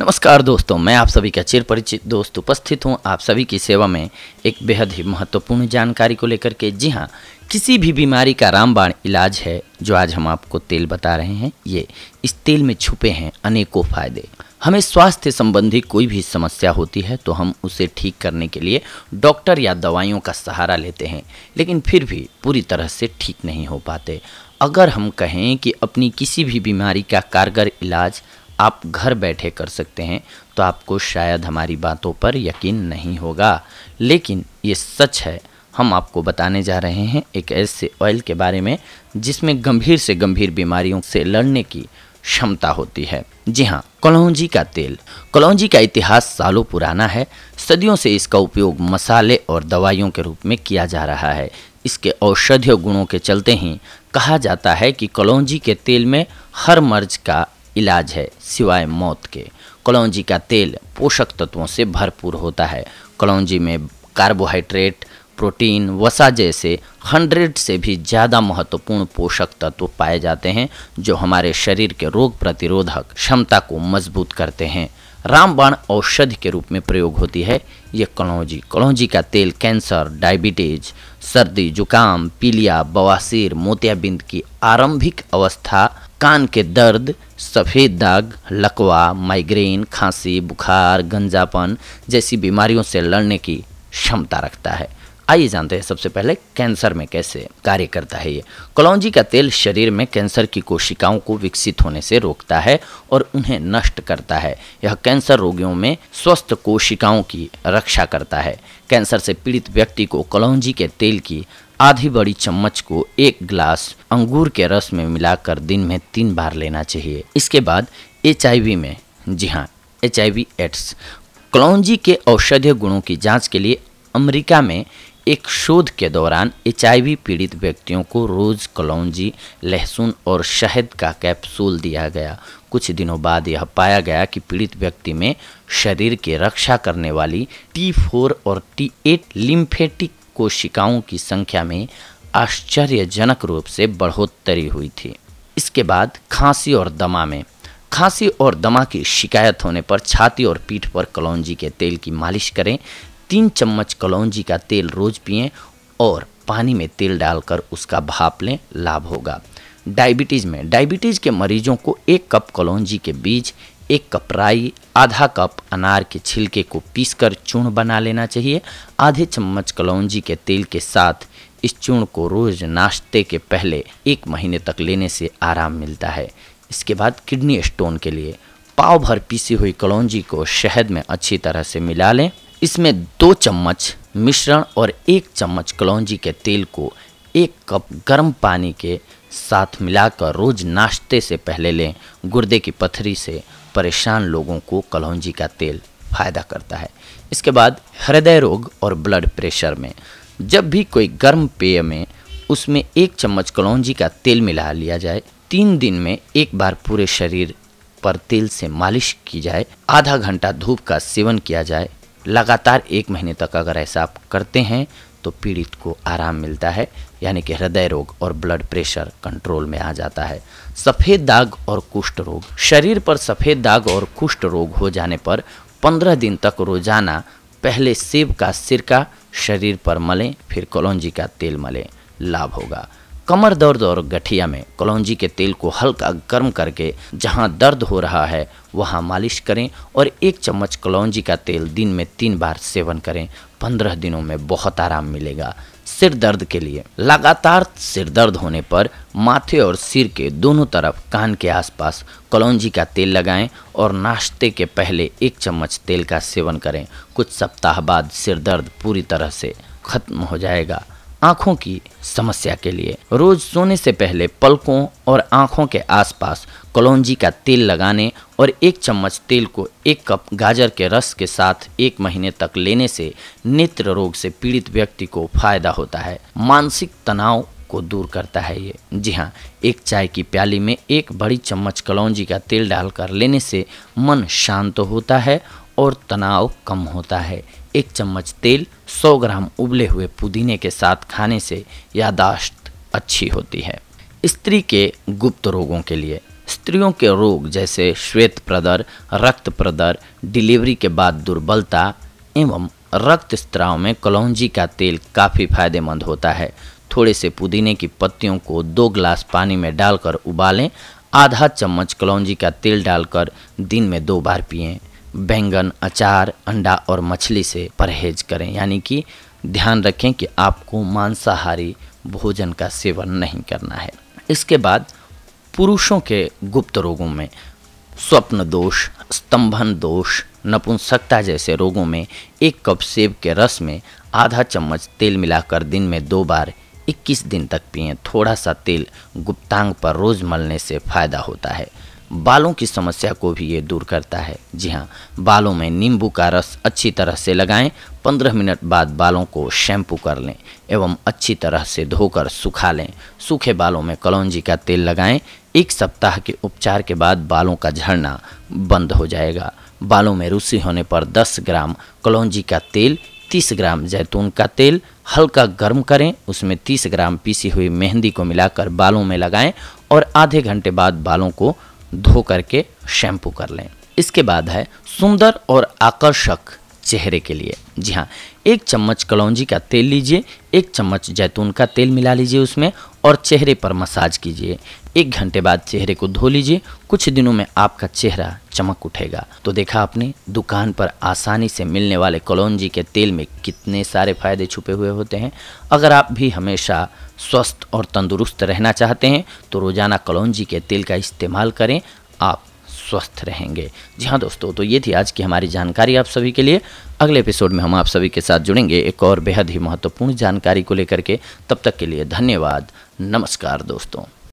नमस्कार दोस्तों मैं आप सभी का चिर परिचित दोस्त उपस्थित हूं आप सभी की सेवा में एक बेहद ही महत्वपूर्ण जानकारी को लेकर के जी हां किसी भी बीमारी का रामबाण इलाज है जो आज हम आपको तेल बता रहे हैं ये इस तेल में छुपे हैं अनेकों फायदे हमें स्वास्थ्य संबंधी कोई भी समस्या होती है तो हम उसे ठीक करने के लिए डॉक्टर या दवाइयों का सहारा लेते हैं लेकिन फिर भी पूरी तरह से ठीक नहीं हो पाते अगर हम कहें कि अपनी किसी भी बीमारी का कारगर इलाज आप घर बैठे कर सकते हैं तो आपको शायद हमारी बातों पर यकीन नहीं होगा लेकिन ये सच है हम आपको बताने जा रहे हैं एक ऐसे ऑयल के बारे में जिसमें गंभीर से गंभीर बीमारियों से लड़ने की क्षमता होती है जी हाँ कलौजी का तेल कलौजी का इतिहास सालों पुराना है सदियों से इसका उपयोग मसाले और दवाइयों के रूप में किया जा रहा है इसके औषधीय गुणों के चलते ही कहा जाता है कि कलौजी के तेल में हर मर्ज का इलाज है सिवाय मौत के कलौजी का तेल पोषक तत्वों से भरपूर होता है कलौजी में कार्बोहाइड्रेट प्रोटीन वसा जैसे हंड्रेड से भी ज़्यादा महत्वपूर्ण पोषक तत्व पाए जाते हैं जो हमारे शरीर के रोग प्रतिरोधक क्षमता को मजबूत करते हैं रामबाण औषधि के रूप में प्रयोग होती है ये कलौजी कलौजी का तेल कैंसर डायबिटीज सर्दी जुकाम पीलिया बवासीर मोतियाबिंद की आरंभिक अवस्था कान के दर्द सफ़ेद दाग लकवा माइग्रेन खांसी बुखार गंजापन जैसी बीमारियों से लड़ने की क्षमता रखता है आइए जानते हैं सबसे पहले कैंसर में कैसे कार्य करता है ये कलौजी का तेल शरीर में कैंसर की कोशिकाओं को विकसित होने से रोकता है और उन्हें नष्ट करता है यह कैंसर रोगियों में स्वस्थ कोशिकाओं की रक्षा करता है कैंसर से पीड़ित व्यक्ति को कलौजी के तेल की आधी बड़ी चम्मच को एक ग्लास अंगूर के रस में मिलाकर दिन में तीन बार लेना चाहिए इसके बाद एच में जी हाँ एच एड्स क्लौजी के औषधीय गुणों की जांच के लिए अमेरिका में एक शोध के दौरान एच पीड़ित व्यक्तियों को रोज़ कलौजी लहसुन और शहद का कैप्सूल दिया गया कुछ दिनों बाद यह पाया गया कि पीड़ित व्यक्ति में शरीर की रक्षा करने वाली टी फोर और टी एट लिम्फेटिक कोशिकाओं की संख्या में आश्चर्यजनक रूप से बढ़ोतरी हुई थी इसके बाद खांसी और दमा में खांसी और दमा की शिकायत होने पर छाती और पीठ पर कलौंजी के तेल की मालिश करें तीन चम्मच कलौंजी का तेल रोज पिएं और पानी में तेल डालकर उसका भाप लें लाभ होगा डायबिटीज़ में डायबिटीज़ के मरीजों को एक कप कलौंजी के बीज एक कप राई आधा कप अनार के छिलके को पीसकर चूर्ण बना लेना चाहिए आधे चम्मच कलौंजी के तेल के साथ इस चूर्ण को रोज़ नाश्ते के पहले एक महीने तक लेने से आराम मिलता है इसके बाद किडनी स्टोन के लिए पाव भर पीसी हुई कलौंजी को शहद में अच्छी तरह से मिला लें इसमें दो चम्मच मिश्रण और एक चम्मच कलौंजी के तेल को एक कप गर्म पानी के साथ मिलाकर रोज़ नाश्ते से पहले लें गुर्दे की पथरी से परेशान लोगों को कलौंजी का तेल फ़ायदा करता है इसके बाद हृदय रोग और ब्लड प्रेशर में जब भी कोई गर्म पेय में उसमें एक चम्मच कलौंजी का तेल मिला लिया जाए तीन दिन में एक बार पूरे शरीर पर तेल से मालिश की जाए आधा घंटा धूप का सेवन किया जाए लगातार एक महीने तक अगर ऐसा आप करते हैं तो पीड़ित को आराम मिलता है यानी कि हृदय रोग और ब्लड प्रेशर कंट्रोल में आ जाता है सफ़ेद दाग और कुष्ठ रोग शरीर पर सफ़ेद दाग और कुष्ठ रोग हो जाने पर पंद्रह दिन तक रोजाना पहले सेब का सिरका शरीर पर मलें फिर कलौजी का तेल मलें लाभ होगा कमर दर्द और गठिया में कलौजी के तेल को हल्का गर्म करके जहां दर्द हो रहा है वहां मालिश करें और एक चम्मच कलौजी का तेल दिन में तीन बार सेवन करें पंद्रह दिनों में बहुत आराम मिलेगा सिर दर्द के लिए लगातार सिर दर्द होने पर माथे और सिर के दोनों तरफ कान के आसपास कलौजी का तेल लगाएं और नाश्ते के पहले एक चम्मच तेल का सेवन करें कुछ सप्ताह बाद सिर दर्द पूरी तरह से खत्म हो जाएगा आंखों की समस्या के लिए रोज सोने से पहले पलकों और आंखों के आसपास कलौजी का तेल लगाने और एक चम्मच तेल को एक कप गाजर के रस के साथ एक महीने तक लेने से नेत्र रोग से पीड़ित व्यक्ति को फायदा होता है मानसिक तनाव को दूर करता है ये जी हाँ एक चाय की प्याली में एक बड़ी चम्मच कलौजी का तेल डालकर लेने से मन शांत तो होता है और तनाव कम होता है एक चम्मच तेल 100 ग्राम उबले हुए पुदीने के साथ खाने से यादाश्त अच्छी होती है स्त्री के गुप्त रोगों के लिए स्त्रियों के रोग जैसे श्वेत प्रदर रक्त प्रदर डिलीवरी के बाद दुर्बलता एवं रक्त स्त्राव में कलौंजी का तेल काफ़ी फायदेमंद होता है थोड़े से पुदीने की पत्तियों को दो ग्लास पानी में डालकर उबालें आधा चम्मच कलौंजी का तेल डालकर दिन में दो बार पिएं बैंगन अचार अंडा और मछली से परहेज करें यानी कि ध्यान रखें कि आपको मांसाहारी भोजन का सेवन नहीं करना है इसके बाद पुरुषों के गुप्त रोगों में स्वप्न दोष स्तंभन दोष नपुंसकता जैसे रोगों में एक कप सेब के रस में आधा चम्मच तेल मिलाकर दिन में दो बार 21 दिन तक पिएं थोड़ा सा तेल गुप्तांग पर रोज़ मलने से फ़ायदा होता है बालों की समस्या को भी ये दूर करता है जी हाँ बालों में नींबू का रस अच्छी तरह से लगाएं 15 मिनट बाद बालों को शैम्पू कर लें एवं अच्छी तरह से धोकर सुखा लें सूखे बालों में कलौजी का तेल लगाएं एक सप्ताह के उपचार के बाद बालों का झड़ना बंद हो जाएगा बालों में रूसी होने पर 10 ग्राम कलौजी का तेल 30 ग्राम जैतून का तेल हल्का गर्म करें उसमें 30 ग्राम पीसी हुई मेहंदी को मिलाकर बालों में लगाएं और आधे घंटे बाद बालों को धो करके शैम्पू कर लें इसके बाद है सुंदर और आकर्षक चेहरे के लिए जी हाँ एक चम्मच कलौजी का तेल लीजिए एक चम्मच जैतून का तेल मिला लीजिए उसमें और चेहरे पर मसाज कीजिए एक घंटे बाद चेहरे को धो लीजिए कुछ दिनों में आपका चेहरा चमक उठेगा तो देखा आपने दुकान पर आसानी से मिलने वाले कलौजी के तेल में कितने सारे फायदे छुपे हुए होते हैं अगर आप भी हमेशा स्वस्थ और तंदुरुस्त रहना चाहते हैं तो रोज़ाना कलौजी के तेल का इस्तेमाल करें आप स्वस्थ रहेंगे जी हाँ दोस्तों तो ये थी आज की हमारी जानकारी आप सभी के लिए अगले एपिसोड में हम आप सभी के साथ जुड़ेंगे एक और बेहद ही महत्वपूर्ण जानकारी को लेकर के तब तक के लिए धन्यवाद नमस्कार दोस्तों